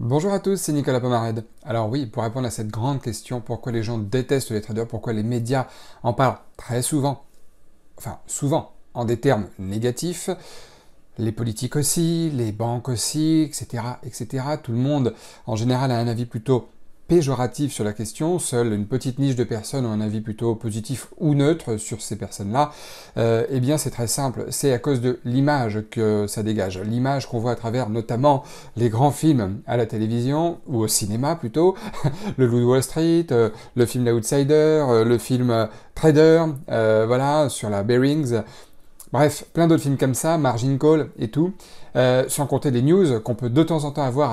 Bonjour à tous, c'est Nicolas Pomarède. Alors oui, pour répondre à cette grande question, pourquoi les gens détestent les traders, pourquoi les médias en parlent très souvent, enfin souvent, en des termes négatifs, les politiques aussi, les banques aussi, etc., etc. Tout le monde, en général, a un avis plutôt péjoratif sur la question. Seule une petite niche de personnes ont un avis plutôt positif ou neutre sur ces personnes-là. Euh, eh bien, c'est très simple. C'est à cause de l'image que ça dégage. L'image qu'on voit à travers notamment les grands films à la télévision ou au cinéma plutôt. le Loup de Wall Street, euh, le film The Outsider, euh, le film Trader, voilà, sur la Bearings. Bref, plein d'autres films comme ça, Margin Call et tout, euh, sans compter les news qu'on peut de temps en temps avoir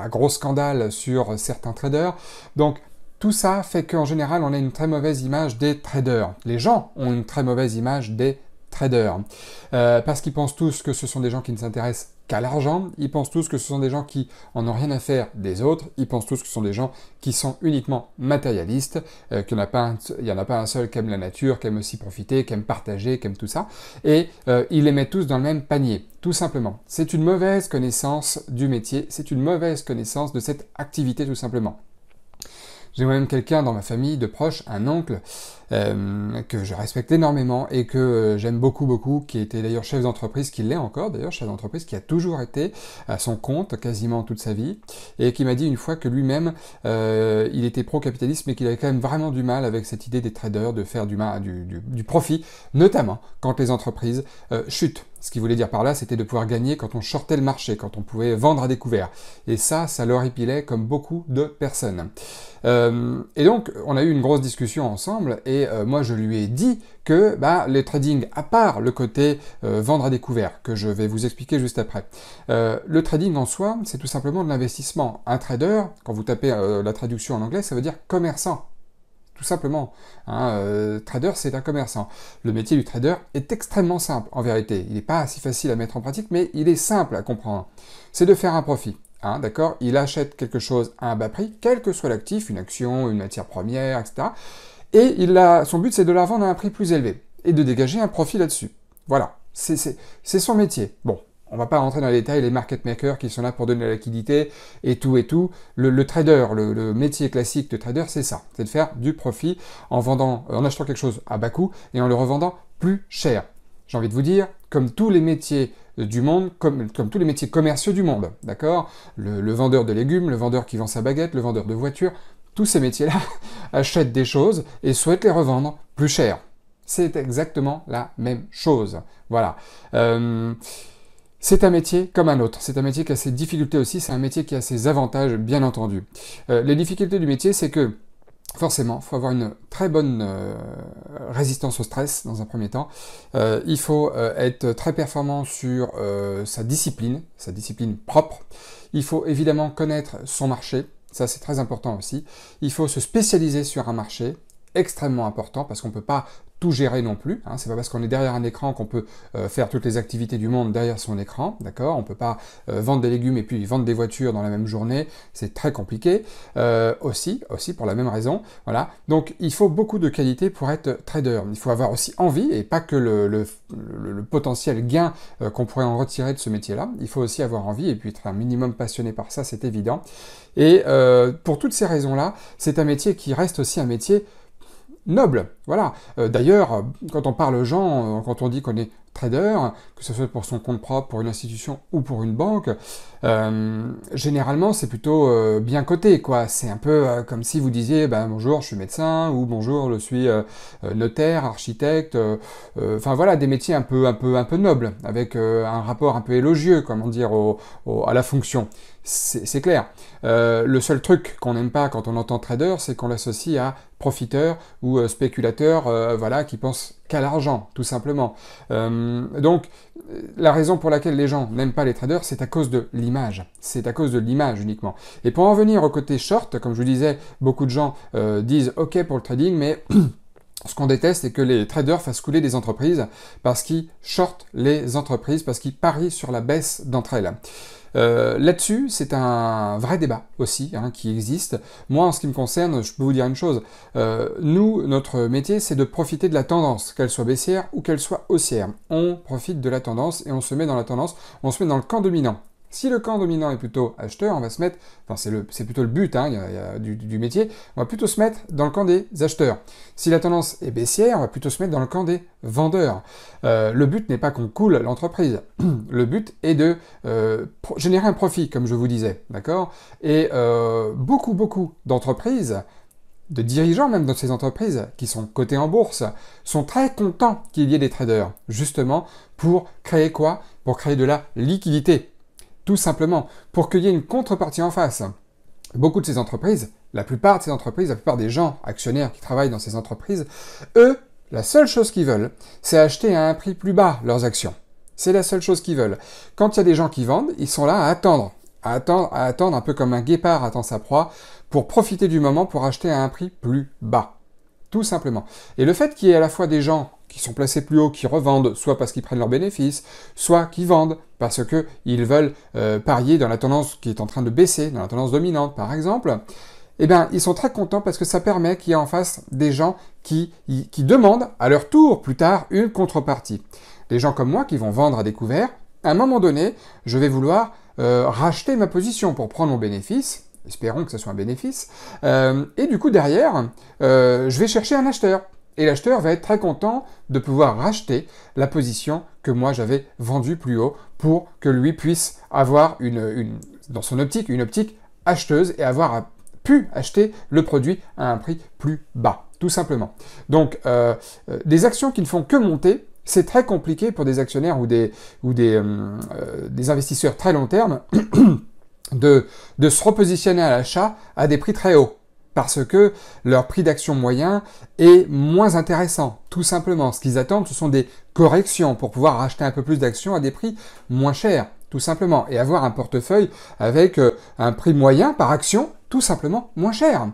à, gros scandale sur certains traders. Donc tout ça fait qu'en général, on a une très mauvaise image des traders. Les gens ont une très mauvaise image des traders. Euh, parce qu'ils pensent tous que ce sont des gens qui ne s'intéressent qu'à l'argent, ils pensent tous que ce sont des gens qui en ont rien à faire des autres, ils pensent tous que ce sont des gens qui sont uniquement matérialistes, euh, qu'il n'y en, a pas un seul qui aime la nature, qui aime aussi profiter, qui aime partager, qui aime tout ça, et euh, ils les mettent tous dans le même panier, tout simplement. C'est une mauvaise connaissance du métier, c'est une mauvaise connaissance de cette activité tout simplement. J'ai moi-même quelqu'un dans ma famille de proche, un oncle, euh, que je respecte énormément et que euh, j'aime beaucoup beaucoup, qui était d'ailleurs chef d'entreprise, qui l'est encore d'ailleurs, chef d'entreprise, qui a toujours été à son compte quasiment toute sa vie, et qui m'a dit une fois que lui-même, euh, il était pro-capitaliste, mais qu'il avait quand même vraiment du mal avec cette idée des traders de faire du, du, profit, notamment quand les entreprises chutent. Ce qu'il voulait dire par là, c'était de pouvoir gagner quand on shortait le marché, quand on pouvait vendre à découvert. Et ça, ça épilait comme beaucoup de personnes. et donc, on a eu une grosse discussion ensemble, et et euh, moi, je lui ai dit que ben, le trading, à part le côté euh, vendre à découvert, que je vais vous expliquer juste après, euh, le trading en soi, c'est tout simplement de l'investissement. Un trader, quand vous tapez la traduction en anglais, ça veut dire commerçant tout simplement. Un hein, trader, c'est un commerçant. Le métier du trader est extrêmement simple, en vérité. Il n'est pas si facile à mettre en pratique, mais il est simple à comprendre. C'est de faire un profit. Hein, d'accord Il achète quelque chose à un bas prix, quel que soit l'actif, une action, une matière première, etc. Et il a, son but, c'est de la vendre à un prix plus élevé et de dégager un profit là-dessus. Voilà, c'est son métier. Bon, on ne va pas rentrer dans les détails, les market makers qui sont là pour donner la liquidité et tout et tout. Le, trader, le, métier classique de trader, c'est ça, c'est de faire du profit en vendant, euh, en achetant quelque chose à bas coût et en le revendant plus cher. J'ai envie de vous dire, comme tous les métiers euh, du monde, comme, tous les métiers commerciaux du monde, d'accord le, le vendeur de légumes, le vendeur qui vend sa baguette, le vendeur de voitures, tous ces métiers-là achètent des choses et souhaitent les revendre plus cher. C'est exactement la même chose. Voilà. Euh, c'est un métier comme un autre. C'est un métier qui a ses difficultés aussi. C'est un métier qui a ses avantages, bien entendu. Euh, les difficultés du métier, c'est que forcément, il faut avoir une très bonne euh, résistance au stress dans un premier temps. il faut être très performant sur sa discipline, sa discipline propre. Il faut évidemment connaître son marché. Ça, c'est très important aussi. Il faut se spécialiser sur un marché extrêmement important parce qu'on ne peut pas tout gérer non plus. ce hein. C'est pas parce qu'on est derrière un écran qu'on peut euh, faire toutes les activités du monde derrière son écran, d'accord On peut pas euh, vendre des légumes et puis vendre des voitures dans la même journée, c'est très compliqué. Euh, aussi, aussi pour la même raison, voilà. Donc il faut beaucoup de qualité pour être trader. Il faut avoir aussi envie et pas que le potentiel gain qu'on pourrait en retirer de ce métier-là. Il faut aussi avoir envie et puis être un minimum passionné par ça, c'est évident. Et pour toutes ces raisons-là, c'est un métier qui reste aussi un métier noble. Voilà. Euh, d'ailleurs, euh, quand on parle aux gens, euh, quand on dit qu'on est trader, que ce soit pour son compte propre, pour une institution ou pour une banque, généralement c'est plutôt bien coté, quoi. C'est un peu comme si vous disiez, ben, bonjour, je suis médecin, ou bonjour, je suis notaire, architecte. Enfin voilà, des métiers un peu, un peu, un peu nobles, avec un rapport un peu élogieux, comment dire, à la fonction c'est clair. Euh, le seul truc qu'on n'aime pas quand on entend trader, c'est qu'on l'associe à profiteur ou spéculateurs spéculateur, euh, voilà, qui pense qu'à l'argent, tout simplement. Euh, donc, la raison pour laquelle les gens n'aiment pas les traders, c'est à cause de l'image. C'est à cause de l'image uniquement. Et pour en venir au côté short, comme je vous disais, beaucoup de gens disent OK pour le trading, mais Ce qu'on déteste, c'est que les traders fassent couler des entreprises parce qu'ils shortent les entreprises, parce qu'ils parient sur la baisse d'entre elles. Euh, là-dessus, c'est un vrai débat aussi hein, qui existe. Moi, en ce qui me concerne, je peux vous dire une chose. Euh, nous, notre métier, c'est de profiter de la tendance, qu'elle soit baissière ou qu'elle soit haussière. On profite de la tendance et on se met dans la tendance, on se met dans le camp dominant. Si le camp dominant est plutôt acheteur, on va se mettre, enfin c'est plutôt le but hein, du, métier, on va plutôt se mettre dans le camp des acheteurs. Si la tendance est baissière, on va plutôt se mettre dans le camp des vendeurs. Euh, le but n'est pas qu'on coule l'entreprise, le but est de euh, générer un profit, comme je vous disais, d'accord Et euh, beaucoup, beaucoup d'entreprises de dirigeants même dans ces entreprises qui sont cotées en bourse sont très contents qu'il y ait des traders, justement pour créer quoi Pour créer de la liquidité tout simplement, pour qu'il y ait une contrepartie en face. Beaucoup de ces entreprises, la plupart de ces entreprises, la plupart des gens actionnaires qui travaillent dans ces entreprises, eux, la seule chose qu'ils veulent, c'est acheter à un prix plus bas leurs actions. C'est la seule chose qu'ils veulent. Quand il y a des gens qui vendent, ils sont là à attendre, à attendre, à attendre un peu comme un guépard attend sa proie pour profiter du moment pour acheter à un prix plus bas. Tout simplement. Et le fait qu'il y ait à la fois des gens qui sont placés plus haut, qui revendent, soit parce qu'ils prennent leurs bénéfices, soit qui vendent parce qu'ils veulent euh, parier dans la tendance qui est en train de baisser, dans la tendance dominante par exemple, eh bien, ils sont très contents parce que ça permet qu'il y ait en face des gens qui, qui demandent à leur tour plus tard une contrepartie. Des gens comme moi qui vont vendre à découvert, à un moment donné, je vais vouloir euh, racheter ma position pour prendre mon bénéfice, espérons que ce soit un bénéfice, euh, et du coup derrière, je vais chercher un acheteur. Et l'acheteur va être très content de pouvoir racheter la position que moi j'avais vendue plus haut pour que lui puisse avoir une, dans son optique, une optique acheteuse et avoir pu acheter le produit à un prix plus bas, tout simplement. Donc, euh, euh, des actions qui ne font que monter, c'est très compliqué pour des actionnaires ou des, ou des, euh, des investisseurs très long terme de, de se repositionner à l'achat à des prix très hauts parce que leur prix d'action moyen est moins intéressant, tout simplement. Ce qu'ils attendent, ce sont des corrections pour pouvoir racheter un peu plus d'actions à des prix moins chers, tout simplement, et avoir un portefeuille avec euh, un prix moyen par action, tout simplement moins cher.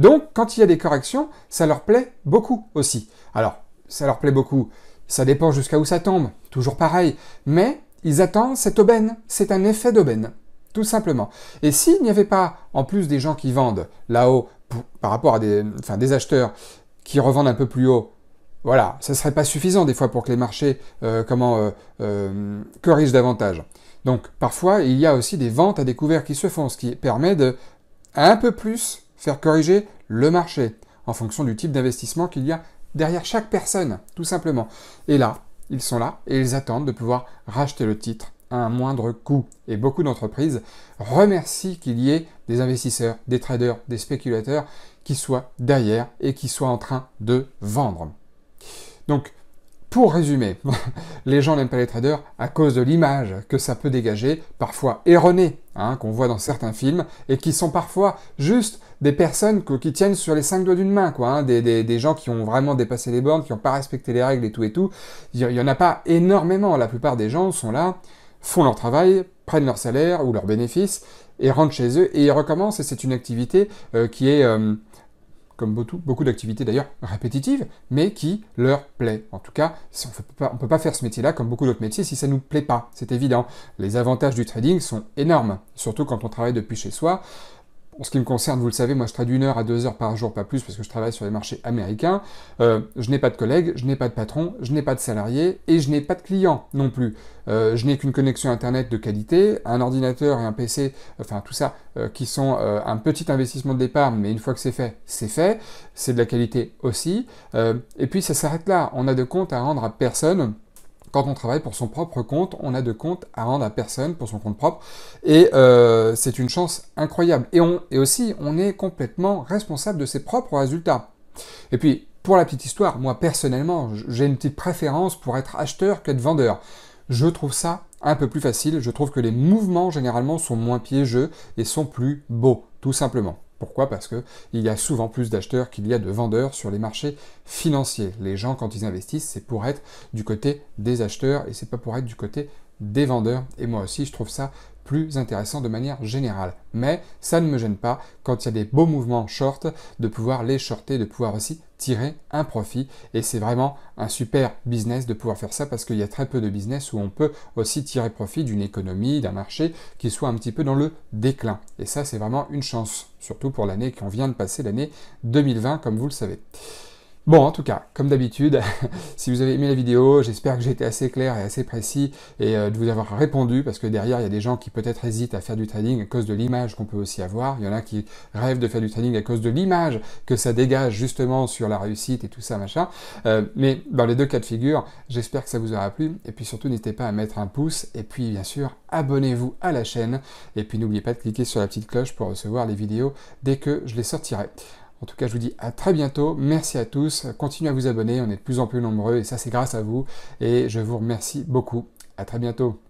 Donc, quand il y a des corrections, ça leur plaît beaucoup aussi. Alors, ça leur plaît beaucoup, ça dépend jusqu'à où ça tombe, toujours pareil, mais ils attendent cette aubaine, c'est un effet d'aubaine tout simplement. Et s'il n'y avait pas, en plus des gens qui vendent là-haut, par rapport à des, des acheteurs qui revendent un peu plus haut, voilà, ça ne serait pas suffisant des fois pour que les marchés euh, comment, euh, euh, corrigent davantage. Donc parfois, il y a aussi des ventes à découvert qui se font, ce qui permet de un peu plus faire corriger le marché en fonction du type d'investissement qu'il y a derrière chaque personne, tout simplement. Et là, ils sont là et ils attendent de pouvoir racheter le titre un moindre coût. Et beaucoup d'entreprises remercient qu'il y ait des investisseurs, des traders, des spéculateurs qui soient derrière et qui soient en train de vendre. Donc, pour résumer, les gens n'aiment pas les traders à cause de l'image que ça peut dégager, parfois erronée, hein, qu'on voit dans certains films, et qui sont parfois juste des personnes qui tiennent sur les cinq doigts d'une main, hein. des, des, gens qui ont vraiment dépassé les bornes, qui n'ont pas respecté les règles et tout et tout. Il n'y en a pas énormément, la plupart des gens sont là font leur travail, prennent leur salaire ou leurs bénéfices et rentrent chez eux et recommencent. Et c'est une activité euh, qui est, euh, comme beaucoup, beaucoup d'activités d'ailleurs, répétitive, mais qui leur plaît. En tout cas, si on ne peut pas faire ce métier-là comme beaucoup d'autres métiers si ça ne nous plaît pas. C'est évident. Les avantages du trading sont énormes, surtout quand on travaille depuis chez soi en ce qui me concerne, vous le savez, moi je traite d'une heure à deux heures par jour, pas plus, parce que je travaille sur les marchés américains. Euh, je n'ai pas de collègues, je n'ai pas de patron, je n'ai pas de salariés et je n'ai pas de clients non plus. Euh, je n'ai qu'une connexion Internet de qualité, un ordinateur et un PC, enfin tout ça, euh, qui sont un petit investissement de départ, mais une fois que c'est fait, c'est fait. C'est de la qualité aussi. et puis ça s'arrête là. On a de comptes à rendre à personne quand on travaille pour son propre compte, on a de comptes à rendre à personne pour son compte propre. Et euh, c'est une chance incroyable. Et, on, et aussi, on est complètement responsable de ses propres résultats. Et puis, pour la petite histoire, moi personnellement, j'ai une petite préférence pour être acheteur qu'être vendeur. Je trouve ça un peu plus facile. Je trouve que les mouvements généralement sont moins piégeux et sont plus beaux, tout simplement. Pourquoi Parce qu'il y a souvent plus d'acheteurs qu'il y a de vendeurs sur les marchés financiers. Les gens, quand ils investissent, c'est pour être du côté des acheteurs et c'est pas pour être du côté des vendeurs. Et moi aussi, je trouve ça plus intéressant de manière générale. Mais ça ne me gêne pas quand il y a des beaux mouvements short de pouvoir les shorter, de pouvoir aussi tirer un profit. Et c'est vraiment un super business de pouvoir faire ça parce qu'il y a très peu de business où on peut aussi tirer profit d'une économie, d'un marché qui soit un petit peu dans le déclin. Et ça, c'est vraiment une chance, surtout pour l'année qu'on vient de passer, l'année 2020, comme vous le savez. Bon, en tout cas, comme d'habitude, si vous avez aimé la vidéo, j'espère que j'ai été assez clair et assez précis et euh, de vous avoir répondu parce que derrière, il y a des gens qui peut-être hésitent à faire du trading à cause de l'image qu'on peut aussi avoir. Il y en a qui rêvent de faire du trading à cause de l'image que ça dégage justement sur la réussite et tout ça, machin. Euh, mais dans les deux cas de figure, j'espère que ça vous aura plu. Et puis surtout, n'hésitez pas à mettre un pouce et puis bien sûr, abonnez-vous à la chaîne. Et puis n'oubliez pas de cliquer sur la petite cloche pour recevoir les vidéos dès que je les sortirai. En tout cas, je vous dis à très bientôt. Merci à tous. Continuez à vous abonner. On est de plus en plus nombreux et ça, c'est grâce à vous. Et je vous remercie beaucoup. À très bientôt.